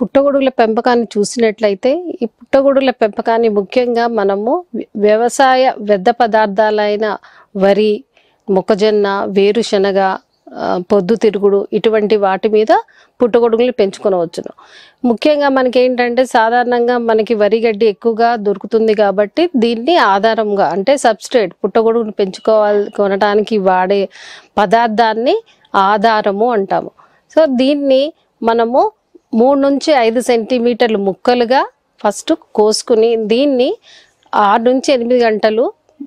పుట్టగొడుగుల పెంపకాన్ని చూసినట్లయితే ఈ పుట్టగొడుగుల పెంపకాన్ని ముఖ్యంగా మనము వ్యవసాయ వ్యర్థ పదార్థాలైన వరి మొక్కజొన్న వేరుశనగ పొద్దుతిరుగుడు ఇటువంటి వాటి మీద పుట్టగొడుగులు పెంచుకునవచ్చును ముఖ్యంగా మనకి ఏంటంటే సాధారణంగా మనకి వరి గడ్డి ఎక్కువగా దొరుకుతుంది కాబట్టి దీన్ని ఆధారంగా అంటే సబ్స్ట్రేట్ పుట్టగొడుగులు పెంచుకోవాలి కొనడానికి వాడే పదార్థాన్ని ఆధారము అంటాము సో దీన్ని మనము మూడు నుంచి ఐదు సెంటీమీటర్లు ముక్కలుగా ఫస్ట్ కోసుకుని దీన్ని ఆరు నుంచి ఎనిమిది గంటలు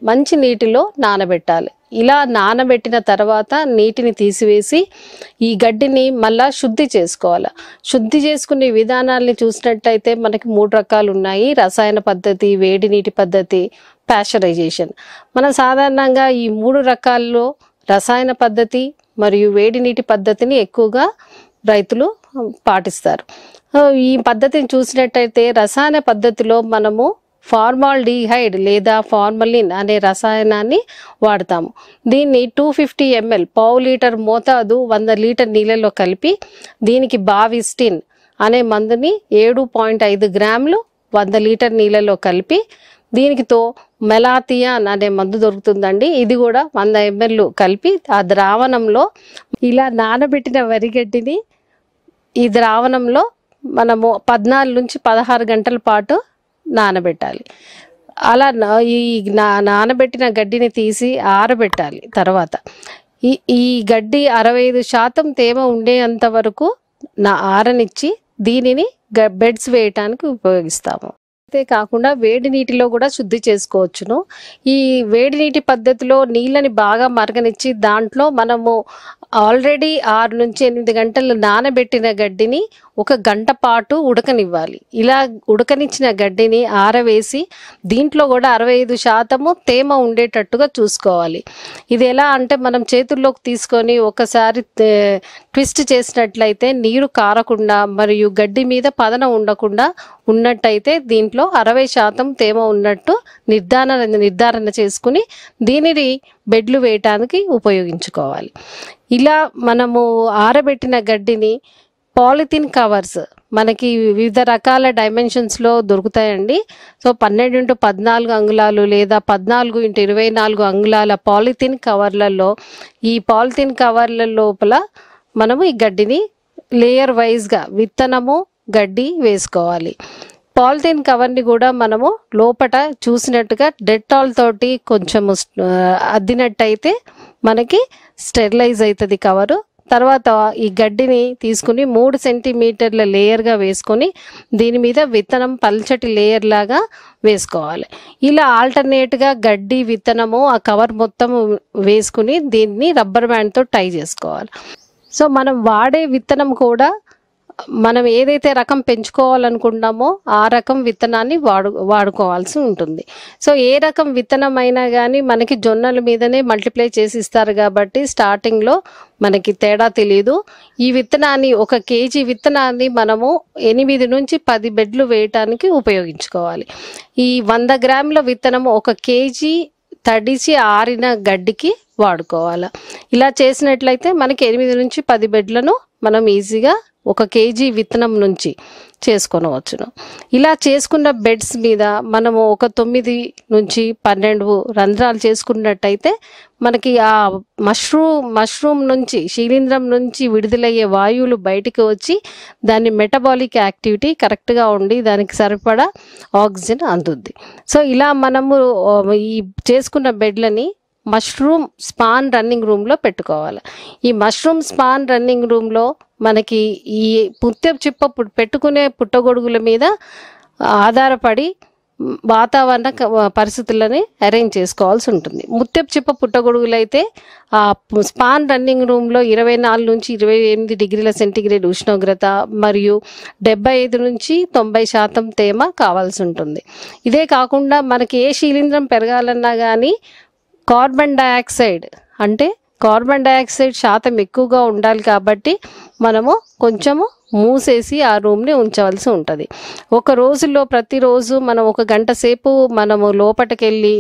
మంచి నీటిలో నానబెట్టాలి ఇలా నానబెట్టిన తర్వాత నీటిని తీసివేసి ఈ గడ్డిని మళ్ళా శుద్ధి చేసుకోవాలి శుద్ధి చేసుకునే విధానాల్ని చూసినట్టయితే మనకి మూడు రకాలు ఉన్నాయి రసాయన పద్ధతి వేడి నీటి పద్ధతి ప్యాషరైజేషన్ మనం సాధారణంగా ఈ మూడు రకాల్లో రసాయన పద్ధతి మరియు వేడి నీటి పద్ధతిని ఎక్కువగా రైతులు పాటిస్తారు ఈ పద్ధతిని చూసినట్టయితే రసాయన పద్ధతిలో మనము ఫార్మాల్ డిహైడ్ లేదా ఫార్మలిన్ అనే రసాయనాన్ని వాడతాము దీన్ని టూ ఫిఫ్టీ ఎంఎల్ పావు లీటర్ మోతాదు వంద లీటర్ నీళ్ళలో కలిపి దీనికి బావిస్టిన్ అనే మందుని ఏడు పాయింట్ ఐదు గ్రాములు వంద లీటర్ నీళ్ళలో కలిపి దీనికితో మెలాథియాన్ అనే మందు దొరుకుతుందండి ఇది కూడా వంద ఎంఎల్ కలిపి ఆ ద్రావణంలో ఇలా నానబెట్టిన వరిగడ్డిని ఈ ద్రావణంలో మనము పద్నాలుగు నుంచి పదహారు గంటల పాటు నానబెట్టాలి అలా ఈ నా నానబెట్టిన గడ్డిని తీసి ఆరబెట్టాలి తర్వాత ఈ ఈ గడ్డి అరవై ఐదు శాతం తేమ ఉండేంత వరకు నా ఆరనిచ్చి దీనిని బెడ్స్ వేయటానికి ఉపయోగిస్తాము కాకుండా వేడి నీటిలో కూడా శుద్ధి చేసుకోవచ్చును ఈ వేడి నీటి పద్ధతిలో నీళ్ళని బాగా మరగనిచ్చి దాంట్లో మనము ఆల్రెడీ ఆరు నుంచి ఎనిమిది గంటలు నానబెట్టిన గడ్డిని ఒక గంట పాటు ఉడకనివ్వాలి ఇలా ఉడకనిచ్చిన గడ్డిని ఆరవేసి దీంట్లో కూడా అరవై ఐదు శాతము తేమ ఉండేటట్టుగా చూసుకోవాలి ఇది ఎలా అంటే మనం చేతుల్లోకి తీసుకొని ఒకసారి ట్విస్ట్ చేసినట్లయితే నీరు కారకుండా మరియు గడ్డి మీద పదన ఉండకుండా ఉన్నట్టయితే దీంట్లో అరవై శాతం తేమ ఉన్నట్టు నిర్ధారణ నిర్ధారణ చేసుకుని దీనిని బెడ్లు వేయటానికి ఉపయోగించుకోవాలి ఇలా మనము ఆరబెట్టిన గడ్డిని పాలిథిన్ కవర్స్ మనకి వివిధ రకాల డైమెన్షన్స్లో దొరుకుతాయండి సో పన్నెండు ఇంటూ పద్నాలుగు అంగుళాలు లేదా పద్నాలుగు ఇంటూ ఇరవై నాలుగు అంగుళాల పాలిథిన్ కవర్లలో ఈ పాలిథిన్ కవర్ల లోపల మనము ఈ గడ్డిని లేయర్ వైజ్గా విత్తనము గడ్డి వేసుకోవాలి పాలిథిన్ కవర్ని కూడా మనము లోపట చూసినట్టుగా డెట్టాల్ తోటి కొంచెము అద్దినట్టయితే మనకి స్టెరిలైజ్ అవుతుంది కవరు తర్వాత ఈ గడ్డిని తీసుకుని మూడు సెంటీమీటర్ల లేయర్గా వేసుకొని దీని మీద విత్తనం పల్చటి లేయర్ లాగా వేసుకోవాలి ఇలా ఆల్టర్నేట్గా గడ్డి విత్తనము ఆ కవర్ మొత్తము వేసుకుని దీన్ని రబ్బర్ బ్యాండ్తో టై చేసుకోవాలి సో మనం వాడే విత్తనం కూడా మనం ఏదైతే రకం పెంచుకోవాలనుకుంటున్నామో ఆ రకం విత్తనాన్ని వాడు వాడుకోవాల్సి ఉంటుంది సో ఏ రకం విత్తనం అయినా కానీ మనకి జొన్నల మీదనే మల్టిప్లై చేసి ఇస్తారు కాబట్టి స్టార్టింగ్లో మనకి తేడా తెలియదు ఈ విత్తనాన్ని ఒక కేజీ విత్తనాన్ని మనము ఎనిమిది నుంచి పది బెడ్లు వేయటానికి ఉపయోగించుకోవాలి ఈ వంద గ్రాముల విత్తనం ఒక కేజీ తడిచి ఆరిన గడ్డికి వాడుకోవాలి ఇలా చేసినట్లయితే మనకి ఎనిమిది నుంచి పది బెడ్లను మనం ఈజీగా ఒక కేజీ విత్తనం నుంచి చేసుకొనవచ్చును ఇలా చేసుకున్న బెడ్స్ మీద మనము ఒక తొమ్మిది నుంచి పన్నెండు రంధ్రాలు చేసుకున్నట్టయితే మనకి ఆ మష్రూమ్ మష్రూమ్ నుంచి శిలీంద్రం నుంచి విడుదలయ్యే వాయువులు బయటికి వచ్చి దాని మెటబాలిక్ యాక్టివిటీ కరెక్ట్గా ఉండి దానికి సరిపడా ఆక్సిజన్ అందుద్ది సో ఇలా మనము ఈ చేసుకున్న బెడ్లని మష్రూమ్ స్పాన్ రన్నింగ్ రూమ్లో పెట్టుకోవాలి ఈ మష్రూమ్ స్పాన్ రన్నింగ్ రూమ్లో మనకి ఈ ముత్యం చిప్ప పెట్టుకునే పుట్టగొడుగుల మీద ఆధారపడి వాతావరణ పరిస్థితులని అరేంజ్ చేసుకోవాల్సి ఉంటుంది ముత్యపు చిప్ప పుట్టగొడుగులు అయితే ఆ స్పాన్ రన్నింగ్ రూమ్లో ఇరవై నాలుగు నుంచి ఇరవై ఎనిమిది డిగ్రీల సెంటిగ్రేడ్ ఉష్ణోగ్రత మరియు డెబ్బై ఐదు నుంచి తొంభై శాతం తేమ కావాల్సి ఉంటుంది ఇదే కాకుండా మనకి ఏ శిలీంద్రం పెరగాలన్నా కానీ కార్బన్ డయాక్సైడ్ అంటే కార్బన్ డయాక్సైడ్ శాతం ఎక్కువగా ఉండాలి కాబట్టి మనము కొంచెము మూసేసి ఆ రూమ్ని ఉంచవలసి ఉంటుంది ఒక రోజుల్లో ప్రతిరోజు మనం ఒక గంట సేపు మనము లోపటికెళ్ళి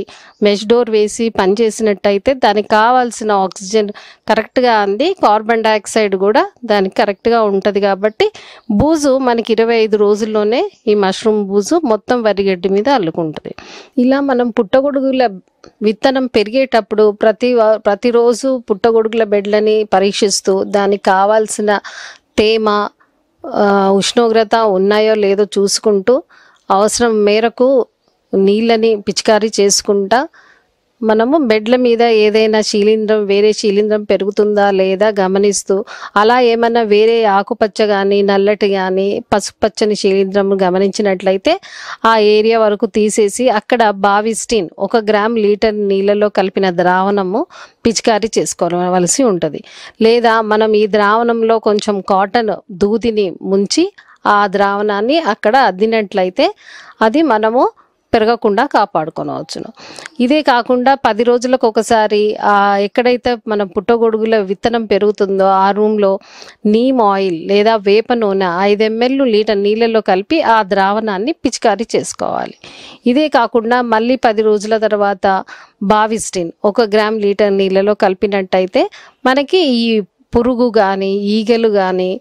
మెష్ డోర్ వేసి పనిచేసినట్టయితే దానికి కావాల్సిన ఆక్సిజన్ కరెక్ట్గా అంది కార్బన్ డైఆక్సైడ్ కూడా దానికి కరెక్ట్గా ఉంటుంది కాబట్టి బూజు మనకి ఇరవై ఐదు రోజుల్లోనే ఈ మష్రూమ్ బూజు మొత్తం వరిగడ్డి మీద అల్లుకుంటుంది ఇలా మనం పుట్టగొడుగుల విత్తనం పెరిగేటప్పుడు ప్రతి ప్రతిరోజు పుట్టగొడుగుల బెడ్లని పరీక్షిస్తూ దానికి కావాల్సిన తేమ ఉష్ణోగ్రత ఉన్నాయో లేదో చూసుకుంటూ అవసరం మేరకు నీళ్ళని పిచికారీ చేసుకుంటా మనము బెడ్ల మీద ఏదైనా శిలీంద్రం వేరే శిలీంద్రం పెరుగుతుందా లేదా గమనిస్తూ అలా ఏమన్నా వేరే ఆకుపచ్చ కానీ నల్లటి కానీ పసుపచ్చని శిలీంద్రం గమనించినట్లయితే ఆ ఏరియా వరకు తీసేసి అక్కడ బావిస్టీన్ ఒక గ్రామ్ లీటర్ నీళ్ళలో కలిపిన ద్రావణము పిచికారీ చేసుకోవలసి ఉంటుంది లేదా మనం ఈ ద్రావణంలో కొంచెం కాటన్ దూదిని ముంచి ఆ ద్రావణాన్ని అక్కడ అద్దినట్లయితే అది మనము పెరగకుండా కాపాడుకోవచ్చును ఇదే కాకుండా పది రోజులకు ఒకసారి ఎక్కడైతే మన పుట్టగొడుగుల విత్తనం పెరుగుతుందో ఆ రూమ్లో నీమ్ ఆయిల్ లేదా వేప నూనె ఐదు ఎంఎల్లు లీటర్ నీళ్ళల్లో కలిపి ఆ ద్రావణాన్ని పిచికారీ చేసుకోవాలి ఇదే కాకుండా మళ్ళీ పది రోజుల తర్వాత బావిస్టిన్ ఒక గ్రామ్ లీటర్ నీళ్ళలో కలిపినట్టయితే మనకి ఈ పురుగు కానీ ఈగలు కానీ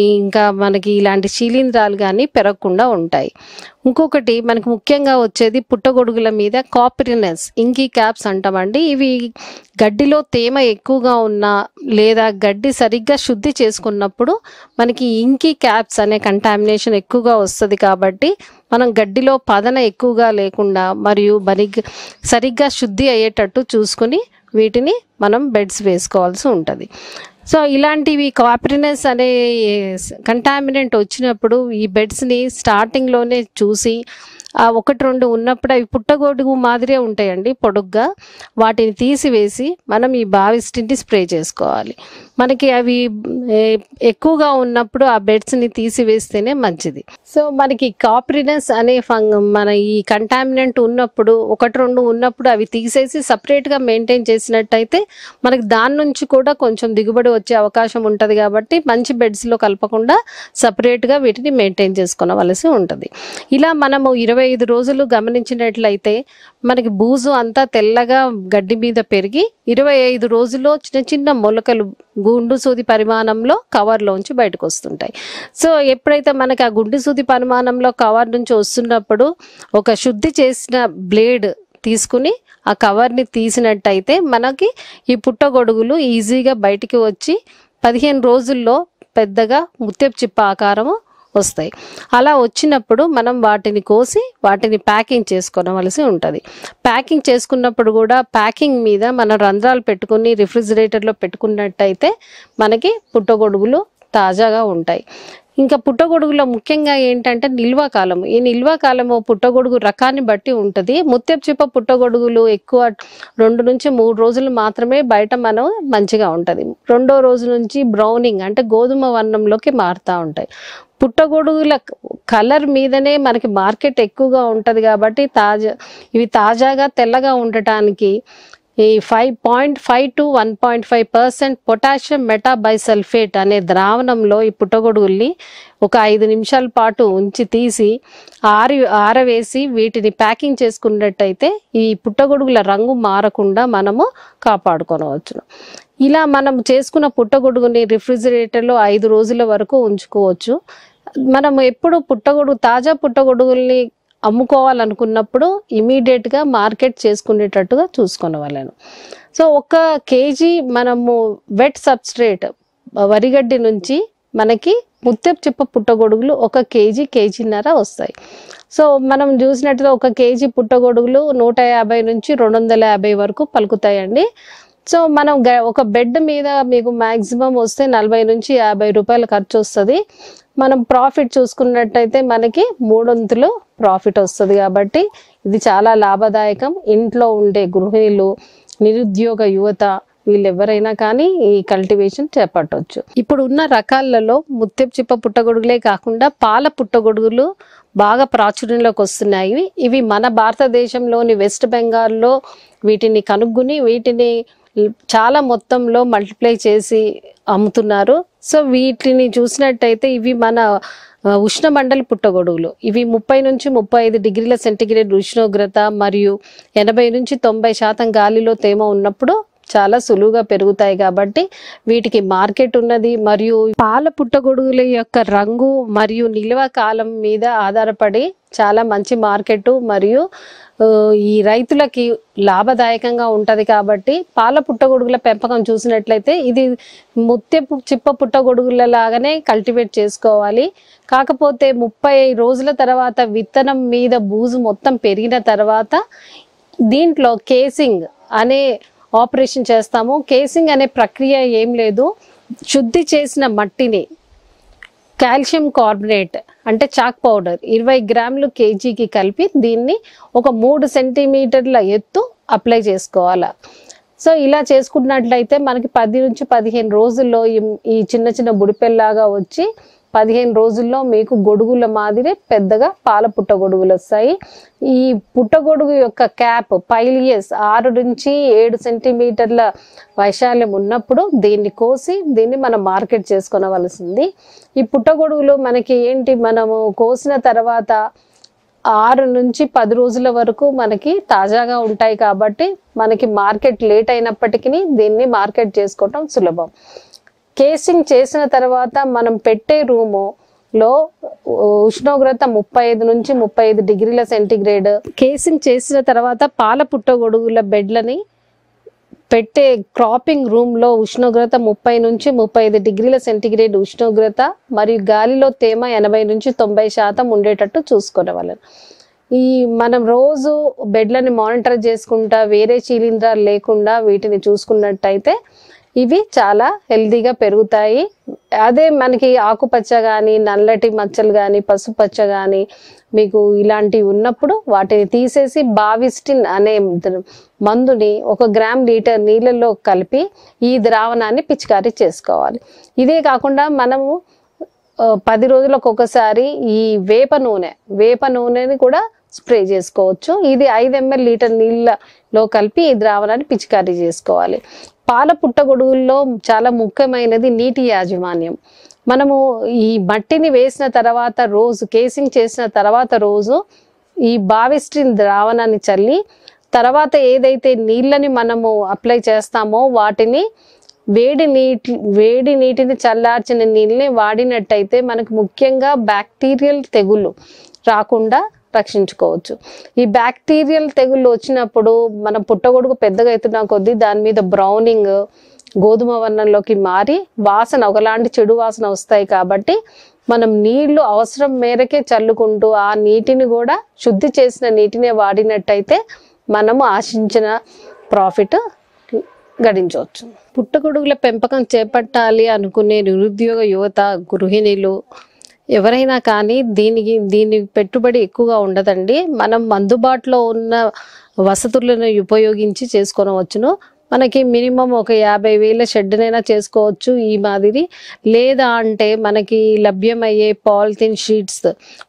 ఇంకా మనకి ఇలాంటి శిలీంధ్రాలు కానీ పెరగకుండా ఉంటాయి ఇంకొకటి మనకు ముఖ్యంగా వచ్చేది పుట్టగొడుగుల మీద కాపరినెస్ ఇంకీ క్యాప్స్ అంటామండి ఇవి గడ్డిలో తేమ ఎక్కువగా ఉన్న లేదా గడ్డి సరిగ్గా శుద్ధి చేసుకున్నప్పుడు మనకి ఇంకీ క్యాప్స్ అనే కంటామినేషన్ ఎక్కువగా వస్తుంది కాబట్టి మనం గడ్డిలో పదన ఎక్కువగా లేకుండా మరియు మరి సరిగ్గా శుద్ధి అయ్యేటట్టు చూసుకుని వీటిని మనం బెడ్స్ వేసుకోవాల్సి ఉంటుంది సో ఇలాంటివి కాపరినెస్ అనే కంటామినెంట్ వచ్చినప్పుడు ఈ బెడ్స్ని స్టార్టింగ్లోనే చూసి ఒకటి రెండు ఉన్నప్పుడు అవి పుట్టగొడుగు మాదిరే ఉంటాయండి పొడుగ్గా వాటిని తీసివేసి మనం ఈ బావిస్టిని స్ప్రే చేసుకోవాలి మనకి అవి ఎక్కువగా ఉన్నప్పుడు ఆ బెడ్స్ని తీసివేస్తేనే మంచిది సో మనకి కాప్రినస్ అనే ఫంగ్ మన ఈ కంటామినెంట్ ఉన్నప్పుడు ఒకటి రెండు ఉన్నప్పుడు అవి తీసేసి సపరేట్గా మెయింటైన్ చేసినట్టయితే మనకి దాని నుంచి కూడా కొంచెం దిగుబడి వచ్చే అవకాశం ఉంటుంది కాబట్టి మంచి బెడ్స్లో కలపకుండా సపరేట్గా వీటిని మెయింటైన్ చేసుకోవలసి ఉంటుంది ఇలా మనము ఇరవై ఇరవై ఐదు రోజులు గమనించినట్లయితే మనకి బూజు అంతా తెల్లగా గడ్డి మీద పెరిగి ఇరవై ఐదు రోజుల్లో చిన్న చిన్న మొలకలు గుండు సూది పరిమాణంలో కవర్లోంచి బయటకు వస్తుంటాయి సో ఎప్పుడైతే మనకి ఆ గుండు సూది పరిమాణంలో కవర్ నుంచి వస్తున్నప్పుడు ఒక శుద్ధి చేసిన బ్లేడ్ తీసుకుని ఆ కవర్ని తీసినట్టయితే మనకి ఈ పుట్టగొడుగులు ఈజీగా బయటికి వచ్చి పదిహేను రోజుల్లో పెద్దగా ముత్యపు చిప్ప ఆకారము వస్తాయి అలా వచ్చినప్పుడు మనం వాటిని కోసి వాటిని ప్యాకింగ్ చేసుకోవలసి ఉంటుంది ప్యాకింగ్ చేసుకున్నప్పుడు కూడా ప్యాకింగ్ మీద మనం రంధ్రాలు పెట్టుకుని రిఫ్రిజిరేటర్లో పెట్టుకున్నట్టయితే మనకి పుట్టగొడుగులు తాజాగా ఉంటాయి ఇంకా పుట్టగొడుగులో ముఖ్యంగా ఏంటంటే నిల్వ కాలం ఈ నిల్వ కాలము పుట్టగొడుగు రకాన్ని బట్టి ఉంటుంది ముత్యపు పుట్టగొడుగులు ఎక్కువ రెండు నుంచి మూడు రోజులు మాత్రమే బయట మనం మంచిగా ఉంటుంది రెండో రోజు నుంచి బ్రౌనింగ్ అంటే గోధుమ వర్ణంలోకి మారుతూ ఉంటాయి పుట్టగొడుగుల కలర్ మీదనే మనకి మార్కెట్ ఎక్కువగా ఉంటుంది కాబట్టి తాజా ఇవి తాజాగా తెల్లగా ఉండటానికి ఈ five point five to one point five percent potassium metabisulphite అనే ద్రావణంలో ఈ పుట్టగొడుగుల్ని ఒక ఐదు నిమిషాల పాటు ఉంచి తీసి ఆరి ఆరవేసి వీటిని ప్యాకింగ్ చేసుకున్నట్టయితే ఈ పుట్టగొడుగుల రంగు మారకుండా మనము కాపాడుకోవచ్చు ఇలా మనం చేసుకున్న పుట్టగొడుగుని రిఫ్రిజిరేటర్లో ఐదు రోజుల వరకు ఉంచుకోవచ్చు మనం ఎప్పుడు పుట్టగొడుగు తాజా పుట్టగొడుగుల్ని అమ్ముకోవాలనుకున్నప్పుడు ఇమీడియట్గా మార్కెట్ చేసుకునేటట్టుగా చూసుకునేవాళ్ళను సో ఒక కేజీ మనము వెట్ సబ్స్ట్రేట్ వరిగడ్డి నుంచి మనకి ముత్యపు చిప్ప పుట్టగొడుగులు ఒక కేజీ కేజీన్నర వస్తాయి సో మనం చూసినట్టుగా ఒక కేజీ పుట్టగొడుగులు నూట యాభై నుంచి రెండు వందల యాభై వరకు పలుకుతాయండి సో మనం ఒక బెడ్ మీద మీకు మ్యాక్సిమం వస్తే నలభై నుంచి యాభై రూపాయలు ఖర్చు వస్తుంది మనం ప్రాఫిట్ చూసుకున్నట్టయితే మనకి మూడొంతులు ప్రాఫిట్ వస్తుంది కాబట్టి ఇది చాలా లాభదాయకం ఇంట్లో ఉండే గృహిణులు నిరుద్యోగ యువత వీళ్ళు ఎవరైనా కానీ ఈ కల్టివేషన్ చేపట్టవచ్చు ఇప్పుడు ఉన్న రకాలలో ముత్యపు చిప్ప పుట్టగొడుగులే కాకుండా పాల పుట్టగొడుగులు బాగా ప్రాచుర్యంలోకి వస్తున్నాయి ఇవి మన భారతదేశంలోని వెస్ట్ బెంగాల్లో వీటిని కనుగొని వీటిని చాలా మొత్తంలో మల్టిప్లై చేసి అమ్ముతున్నారు సో వీటిని చూసినట్టయితే ఇవి మన మండల పుట్టగొడుగులు ఇవి ముప్పై నుంచి ముప్పై ఐదు డిగ్రీల సెంటిగ్రేడ్ ఉష్ణోగ్రత మరియు ఎనభై నుంచి తొంభై శాతం గాలిలో తేమ ఉన్నప్పుడు చాలా సులువుగా పెరుగుతాయి కాబట్టి వీటికి మార్కెట్ ఉన్నది మరియు పాల పుట్టగొడుగుల యొక్క రంగు మరియు నిల్వ కాలం మీద ఆధారపడి చాలా మంచి మార్కెట్ మరియు ఈ రైతులకి లాభదాయకంగా ఉంటుంది కాబట్టి పాల పుట్టగొడుగుల పెంపకం చూసినట్లయితే ఇది ముత్యపు చిప్ప పుట్టగొడుగుల లాగానే కల్టివేట్ చేసుకోవాలి కాకపోతే ముప్పై రోజుల తర్వాత విత్తనం మీద బూజు మొత్తం పెరిగిన తర్వాత దీంట్లో కేసింగ్ అనే ఆపరేషన్ చేస్తాము కేసింగ్ అనే ప్రక్రియ ఏం లేదు శుద్ధి చేసిన మట్టిని కాల్షియం కార్బనేట్ అంటే చాక్ పౌడర్ ఇరవై గ్రాములు కేజీకి కలిపి దీన్ని ఒక మూడు సెంటీమీటర్ల ఎత్తు అప్లై చేసుకోవాలి సో ఇలా చేసుకున్నట్లయితే మనకి పది నుంచి పదిహేను రోజుల్లో ఈ చిన్న చిన్న బుడిపెల్లాగా వచ్చి పదిహేను రోజుల్లో మీకు గొడుగుల మాదిరి పెద్దగా పాల పుట్ట గొడుగులు వస్తాయి ఈ పుట్ట గొడుగు యొక్క క్యాప్ పైలియస్ ఆరు నుంచి ఏడు సెంటీమీటర్ల వైశాల్యం ఉన్నప్పుడు దీన్ని కోసి దీన్ని మనం మార్కెట్ చేసుకునవలసింది ఈ పుట్ట గొడుగులు మనకి ఏంటి మనము కోసిన తర్వాత ఆరు నుంచి పది రోజుల వరకు మనకి తాజాగా ఉంటాయి కాబట్టి మనకి మార్కెట్ లేట్ అయినప్పటికీ దీన్ని మార్కెట్ చేసుకోవటం సులభం కేసింగ్ చేసిన తర్వాత మనం పెట్టే రూము లో ఉష్ణోగ్రత ముప్పై ఐదు నుంచి ముప్పై ఐదు డిగ్రీల సెంటిగ్రేడ్ కేసింగ్ చేసిన తర్వాత పాల పుట్టగొడుగుల బెడ్లని పెట్టే క్రాపింగ్ రూమ్లో ఉష్ణోగ్రత ముప్పై నుంచి ముప్పై ఐదు డిగ్రీల సెంటిగ్రేడ్ ఉష్ణోగ్రత మరియు గాలిలో తేమ ఎనభై నుంచి తొంభై శాతం ఉండేటట్టు చూసుకోవాలని ఈ మనం రోజు బెడ్లని మానిటర్ చేసుకుంటా వేరే చీలింద్రాలు లేకుండా వీటిని చూసుకున్నట్టయితే ఇవి చాలా హెల్దీగా పెరుగుతాయి అదే మనకి ఆకుపచ్చ కానీ నల్లటి మచ్చలు కానీ పసుపచ్చ కానీ మీకు ఇలాంటివి ఉన్నప్పుడు వాటిని తీసేసి బావిస్టిన్ అనే మందుని ఒక గ్రామ్ లీటర్ నీళ్ళలో కలిపి ఈ ద్రావణాన్ని పిచికారీ చేసుకోవాలి ఇదే కాకుండా మనము పది రోజులకు ఒకసారి ఈ వేప నూనె వేప నూనెని కూడా స్ప్రే చేసుకోవచ్చు ఇది ఐదు ఎంఎల్ లీటర్ నీళ్ళలో కలిపి ఈ ద్రావణాన్ని పిచికారీ చేసుకోవాలి పాల పుట్టగొడుగుల్లో చాలా ముఖ్యమైనది నీటి యాజమాన్యం మనము ఈ మట్టిని వేసిన తర్వాత రోజు కేసింగ్ చేసిన తర్వాత రోజు ఈ బావిస్ట్రిన్ ద్రావణాన్ని చల్లి తర్వాత ఏదైతే నీళ్ళని మనము అప్లై చేస్తామో వాటిని వేడి నీటి వేడి నీటిని చల్లార్చిన నీళ్ళని వాడినట్టయితే మనకు ముఖ్యంగా బ్యాక్టీరియల్ తెగులు రాకుండా రక్షించుకోవచ్చు ఈ బ్యాక్టీరియల్ తెగుళ్ళు వచ్చినప్పుడు మన పుట్టగొడుగు పెద్దగా అవుతున్న కొద్దీ దాని మీద బ్రౌనింగ్ గోధుమ వర్ణంలోకి మారి వాసన ఒకలాంటి చెడు వాసన వస్తాయి కాబట్టి మనం నీళ్లు అవసరం మేరకే చల్లుకుంటూ ఆ నీటిని కూడా శుద్ధి చేసిన నీటినే వాడినట్టయితే మనము ఆశించిన ప్రాఫిట్ గడించవచ్చు పుట్టగొడుగుల పెంపకం చేపట్టాలి అనుకునే నిరుద్యోగ యువత గృహిణులు ఎవరైనా కానీ దీనికి దీని పెట్టుబడి ఎక్కువగా ఉండదండి మనం అందుబాటులో ఉన్న వసతులను ఉపయోగించి చేసుకోవచ్చును మనకి మినిమం ఒక యాభై వేల షెడ్నైనా చేసుకోవచ్చు ఈ మాదిరి లేదా అంటే మనకి లభ్యమయ్యే polythene sheets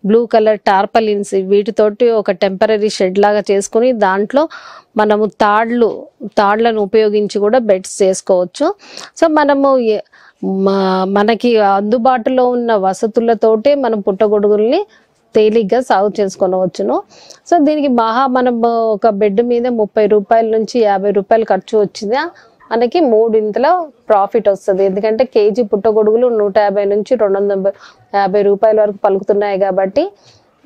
blue colour tarpaulins వీటితోటి ఒక టెంపరీ షెడ్ లాగా చేసుకుని దాంట్లో మనము తాడ్లు తాడ్లను ఉపయోగించి కూడా బెడ్స్ చేసుకోవచ్చు సో మనము మనకి అందుబాటులో ఉన్న వసతులతోటే మనం పుట్టగొడుగుల్ని తేలిగ్గా సాగు చేసుకొనవచ్చును సో దీనికి మహా మనం ఒక బెడ్ మీద ముప్పై రూపాయల నుంచి యాభై రూపాయలు ఖర్చు వచ్చిందా మనకి మూడింతల ప్రాఫిట్ వస్తుంది ఎందుకంటే కేజీ పుట్టగొడుగులు నూట యాభై నుంచి రెండు వందల యాభై రూపాయల వరకు పలుకుతున్నాయి కాబట్టి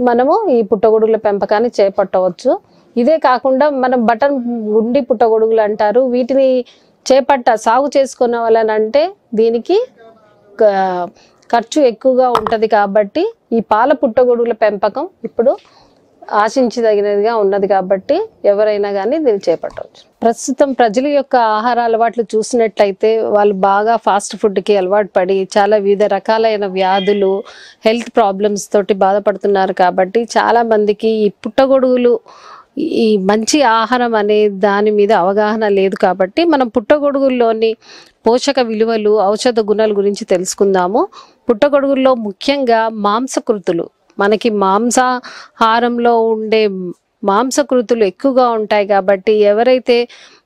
మనము ఈ పుట్టగొడుగుల పెంపకాన్ని చేపట్టవచ్చు ఇదే కాకుండా మనం బటన్ గుండి పుట్టగొడుగులు అంటారు వీటిని చేపట్ట సాగు చేసుకున్న వాళ్ళని అంటే దీనికి ఖర్చు ఎక్కువగా ఉంటుంది కాబట్టి ఈ పాల పుట్టగొడుగుల పెంపకం ఇప్పుడు ఆశించదగినదిగా ఉన్నది కాబట్టి ఎవరైనా కానీ దీన్ని చేపట్టవచ్చు ప్రస్తుతం ప్రజల యొక్క ఆహార అలవాట్లు చూసినట్లయితే వాళ్ళు బాగా ఫాస్ట్ ఫుడ్కి అలవాటు పడి చాలా వివిధ రకాలైన వ్యాధులు హెల్త్ ప్రాబ్లమ్స్ తోటి బాధపడుతున్నారు కాబట్టి చాలామందికి ఈ పుట్టగొడుగులు ఈ మంచి ఆహారం అనే దాని మీద అవగాహన లేదు కాబట్టి మనం పుట్టగొడుగుల్లోని పోషక విలువలు ఔషధ గుణాల గురించి తెలుసుకుందాము పుట్టగొడుగుల్లో ముఖ్యంగా మాంసకృతులు మనకి మాంసాహారంలో ఉండే మాంసకృతులు ఎక్కువగా ఉంటాయి కాబట్టి ఎవరైతే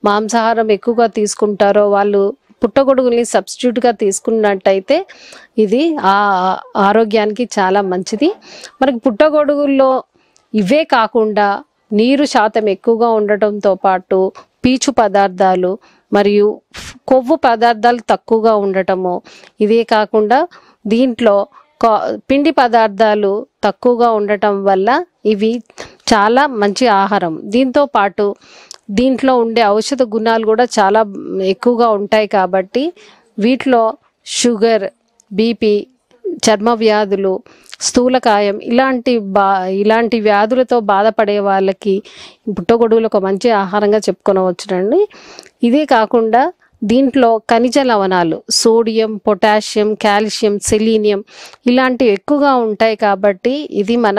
మాంసాహారం ఎక్కువగా తీసుకుంటారో వాళ్ళు పుట్టగొడుగుల్ని సబ్స్టిట్యూట్గా తీసుకున్నట్టయితే ఇది ఆ ఆరోగ్యానికి చాలా మంచిది మనకి పుట్టగొడుగుల్లో ఇవే కాకుండా నీరు శాతం ఎక్కువగా ఉండటంతో పాటు పీచు పదార్థాలు మరియు కొవ్వు పదార్థాలు తక్కువగా ఉండటము ఇదే కాకుండా దీంట్లో పిండి పదార్థాలు తక్కువగా ఉండటం వల్ల ఇవి చాలా మంచి ఆహారం దీంతో పాటు దీంట్లో ఉండే ఔషధ గుణాలు కూడా చాలా ఎక్కువగా ఉంటాయి కాబట్టి వీటిలో షుగర్ బీపీ చర్మ వ్యాధులు స్థూలకాయం ఇలాంటి బా ఇలాంటి వ్యాధులతో బాధపడే వాళ్ళకి పుట్టగొడుగులు ఒక మంచి ఆహారంగా చెప్పుకొనవచ్చునండి ఇదే కాకుండా దీంట్లో ఖనిజ లవణాలు సోడియం పొటాషియం కాల్షియం సెలీనియం ఇలాంటివి ఎక్కువగా ఉంటాయి కాబట్టి ఇది మన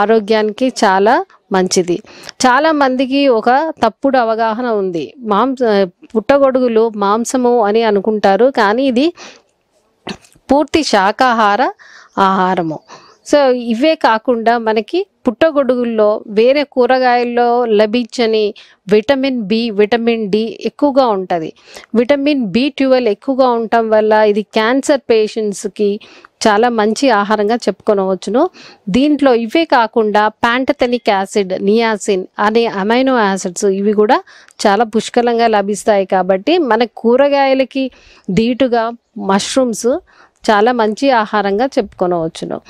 ఆరోగ్యానికి చాలా మంచిది చాలా మందికి ఒక తప్పుడు అవగాహన ఉంది మాంస పుట్టగొడుగులు మాంసము అని అనుకుంటారు కానీ ఇది పూర్తి శాకాహార ఆహారము సో ఇవే కాకుండా మనకి పుట్టగొడుగుల్లో వేరే కూరగాయల్లో లభించని విటమిన్ బి విటమిన్ డి ఎక్కువగా ఉంటుంది విటమిన్ బి ట్యూవెల్ ఎక్కువగా ఉండటం వల్ల ఇది క్యాన్సర్ పేషెంట్స్కి చాలా మంచి ఆహారంగా చెప్పుకొనవచ్చును దీంట్లో ఇవే కాకుండా ప్యాంటథెనిక్ యాసిడ్ నియాసిన్ అనే అమైనో యాసిడ్స్ ఇవి కూడా చాలా పుష్కలంగా లభిస్తాయి కాబట్టి మన కూరగాయలకి ధీటుగా మష్రూమ్స్ చాలా మంచి ఆహారంగా చెప్పుకొనవచ్చును